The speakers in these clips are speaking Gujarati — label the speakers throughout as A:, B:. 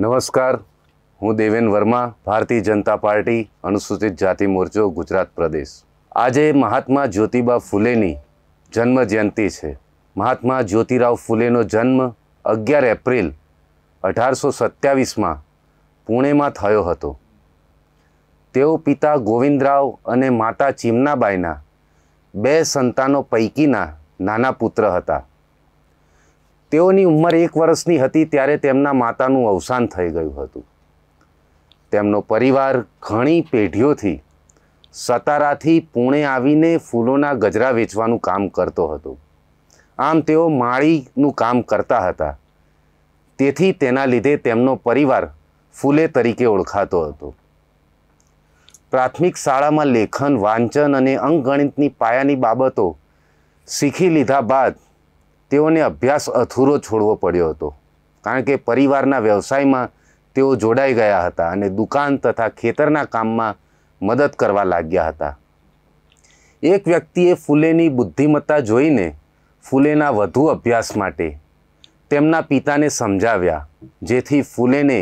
A: નમસ્કાર હું દેવેન વર્મા ભારતીય જનતા પાર્ટી અનુસૂચિત જાતિ મોરચો ગુજરાત પ્રદેશ આજે મહાત્મા જ્યોતિબા ફૂલેની જન્મ જયંતિ છે મહાત્મા જ્યોતિરાવ ફૂલેનો જન્મ અગિયાર એપ્રિલ અઢારસો સત્યાવીસમાં પુણેમાં થયો હતો તેઓ પિતા ગોવિંદરાવ અને માતા ચિમનાબાઈના બે સંતાનો પૈકીના નાના પુત્ર હતા તેઓની ઉંમર એક વર્ષની હતી ત્યારે તેમના માતાનું અવસાન થઈ ગયું હતું તેમનો પરિવાર ઘણી પેઢીઓથી સતારાથી પુણે આવીને ફૂલોના ગજરા વેચવાનું કામ કરતો હતો આમ તેઓ માળીનું કામ કરતા હતા તેથી તેના લીધે તેમનો પરિવાર ફૂલે તરીકે ઓળખાતો હતો પ્રાથમિક શાળામાં લેખન વાંચન અને અંકગણિતની પાયાની બાબતો શીખી લીધા બાદ તેઓને અભ્યાસ અધૂરો છોડવો પડ્યો હતો કારણ કે પરિવારના વ્યવસાયમાં તેઓ જોડાઈ ગયા હતા અને દુકાન તથા ખેતરના કામમાં મદદ કરવા લાગ્યા હતા એક વ્યક્તિએ ફૂલેની બુદ્ધિમત્તા જોઈને ફૂલેના વધુ અભ્યાસ માટે તેમના પિતાને સમજાવ્યા જેથી ફૂલેને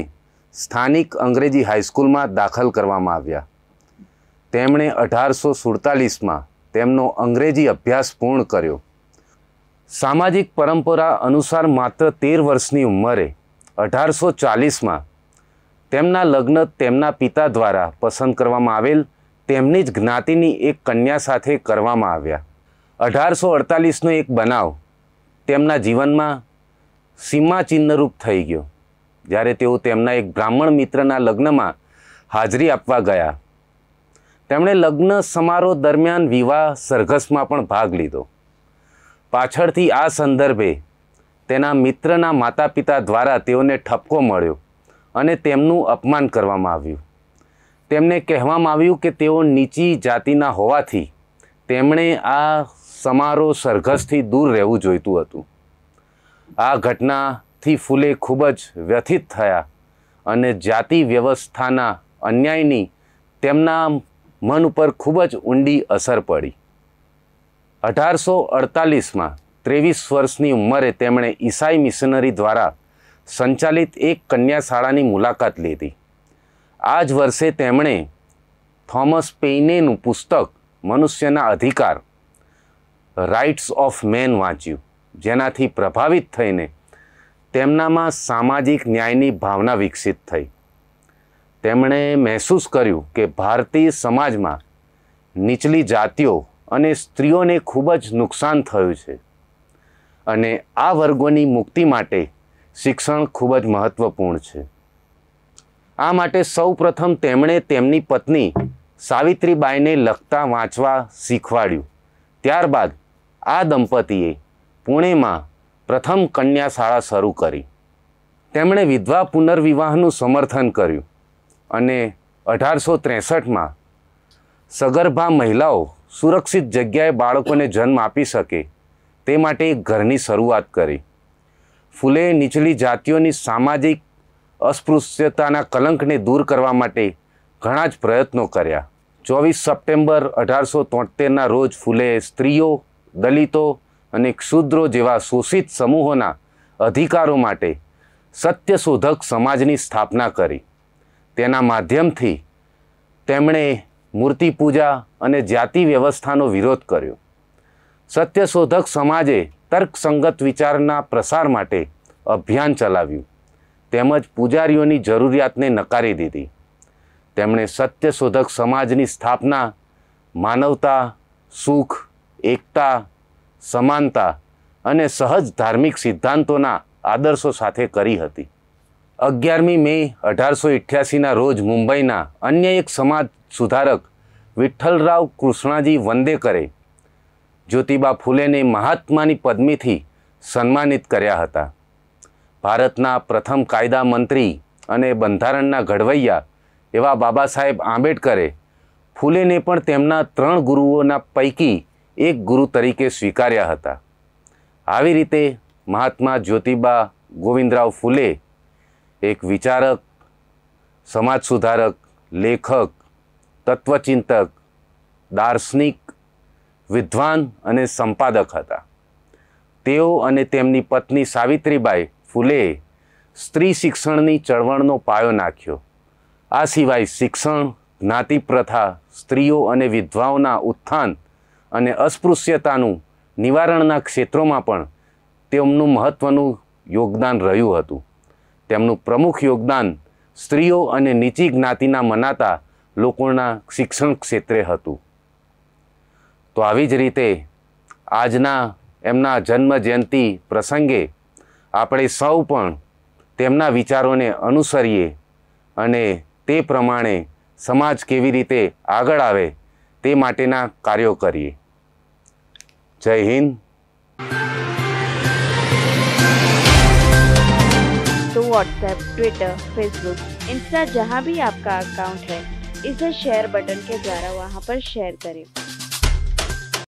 A: સ્થાનિક અંગ્રેજી હાઈસ્કૂલમાં દાખલ કરવામાં આવ્યા તેમણે અઢારસો સુડતાલીસમાં તેમનો અંગ્રેજી અભ્યાસ પૂર્ણ કર્યો સામાજિક પરંપરા અનુસાર માત્ર તેર વર્ષની ઉંમરે અઢારસો ચાલીસમાં તેમના લગ્ન તેમના પિતા દ્વારા પસંદ કરવામાં આવેલ તેમની જ જ્ઞાતિની એક કન્યા સાથે કરવામાં આવ્યા અઢારસો અડતાલીસનો એક બનાવ તેમના જીવનમાં સીમાચિહ્નરૂપ થઈ ગયો જ્યારે તેઓ તેમના એક બ્રાહ્મણ મિત્રના લગ્નમાં હાજરી આપવા ગયા તેમણે લગ્ન સમારોહ દરમિયાન વિવાહ સરઘસમાં પણ ભાગ લીધો પાછળથી આ સંદર્ભે તેના મિત્રના માતા પિતા દ્વારા તેઓને ઠપકો મળ્યો અને તેમનું અપમાન કરવામાં આવ્યું તેમને કહેવામાં આવ્યું કે તેઓ નીચી જાતિના હોવાથી તેમણે આ સમારોહ સરઘસથી દૂર રહેવું જોઈતું હતું આ ઘટનાથી ફૂલે ખૂબ જ વ્યથિત થયા અને જાતિ વ્યવસ્થાના અન્યાયની તેમના મન ઉપર ખૂબ જ ઊંડી અસર પડી અઢારસો અડતાલીસમાં ત્રેવીસ વર્ષની ઉંમરે તેમણે ઈસાઈ મિશનરી દ્વારા સંચાલિત એક કન્યા શાળાની મુલાકાત લીધી આ જ વર્ષે તેમણે થોમસ પેઇનેનું પુસ્તક મનુષ્યના અધિકાર રાઇટ્સ ઓફ મેન વાંચ્યું જેનાથી પ્રભાવિત થઈને તેમનામાં સામાજિક ન્યાયની ભાવના વિકસિત થઈ તેમણે મહેસૂસ કર્યું કે ભારતીય સમાજમાં નીચલી જાતિઓ અને સ્ત્રીઓને ખૂબ જ નુકસાન થયું છે અને આ વર્ગોની મુક્તિ માટે શિક્ષણ ખૂબ જ મહત્વપૂર્ણ છે આ માટે સૌપ્રથમ તેમણે તેમની પત્ની સાવિત્રીબાઈને લખતા વાંચવા શીખવાડ્યું ત્યારબાદ આ દંપતીએ પુણેમાં પ્રથમ કન્યા શાળા શરૂ કરી તેમણે વિધવા પુનર્વિવાહનું સમર્થન કર્યું અને અઢારસો ત્રેસઠમાં સગર્ભા મહિલાઓ સુરક્ષિત જગ્યાએ બાળકોને જન્મ આપી શકે તે માટે ઘરની શરૂઆત કરી ફૂલે નીચલી જાતિઓની સામાજિક અસ્પૃશ્યતાના કલંકને દૂર કરવા માટે ઘણા જ પ્રયત્નો કર્યા ચોવીસ સપ્ટેમ્બર અઢારસો તોતેરના રોજ ફૂલે સ્ત્રીઓ દલિતો અને ક્ષુદ્રો જેવા શોષિત સમૂહોના અધિકારો માટે સત્યશોધક સમાજની સ્થાપના કરી તેના માધ્યમથી તેમણે મૂર્તિ પૂજા અને જાતિ વ્યવસ્થાનો વિરોધ કર્યો સત્યશોધક સમાજે તર્કસંગત વિચારના પ્રસાર માટે અભિયાન ચલાવ્યું તેમજ પૂજારીઓની જરૂરિયાતને નકારી દીધી તેમણે સત્યશોધક સમાજની સ્થાપના માનવતા સુખ એકતા સમાનતા અને સહજ ધાર્મિક સિદ્ધાંતોના આદર્શો સાથે કરી હતી અગિયારમી મે અઢારસો અઠ્યાસીના રોજ મુંબઈના અન્ય એક સમાજ સુધારક વિઠ્ઠલરાવ કૃષ્ણાજી વંદેકરે જ્યોતિબા ફૂલેને મહાત્માની પદ્મીથી સન્માનિત કર્યા હતા ભારતના પ્રથમ કાયદા મંત્રી અને બંધારણના ઘડવૈયા એવા બાબા સાહેબ આંબેડકરે ફૂલેને પણ તેમના ત્રણ ગુરુઓના પૈકી એક ગુરુ તરીકે સ્વીકાર્યા હતા આવી રીતે મહાત્મા જ્યોતિબા ગોવિંદરાવ ફૂલે એક વિચારક સમાજ સુધારક લેખક તત્વચિંતક દાર્શનિક વિદ્વાન અને સંપાદક હતા તેઓ અને તેમની પત્ની સાવિત્રીબાઈ ફૂલેએ સ્ત્રી શિક્ષણની ચળવળનો પાયો નાખ્યો આ સિવાય શિક્ષણ જ્ઞાતિ પ્રથા સ્ત્રીઓ અને વિધવાઓના ઉત્થાન અને અસ્પૃશ્યતાનું નિવારણના ક્ષેત્રોમાં પણ તેમનું મહત્ત્વનું યોગદાન રહ્યું હતું તેમનું પ્રમુખ યોગદાન સ્ત્રીઓ અને નીચી જ્ઞાતિના મનાતા લોકોના શિક્ષણ ક્ષેત્રે હતું તો આવી જ રીતે આજના એમના જન્મ જયંતિ પ્રસંગે આપણે સૌ પણ તેમના વિચારોને અનુસરીએ અને તે પ્રમાણે સમાજ કેવી રીતે આગળ આવે તે માટેના કાર્યો કરીએ જય હિન્દ तो व्हाट्सएप ट्विटर फेसबुक इंस्टा जहाँ भी आपका अकाउंट है इसे शेयर बटन के द्वारा वहाँ पर शेयर करें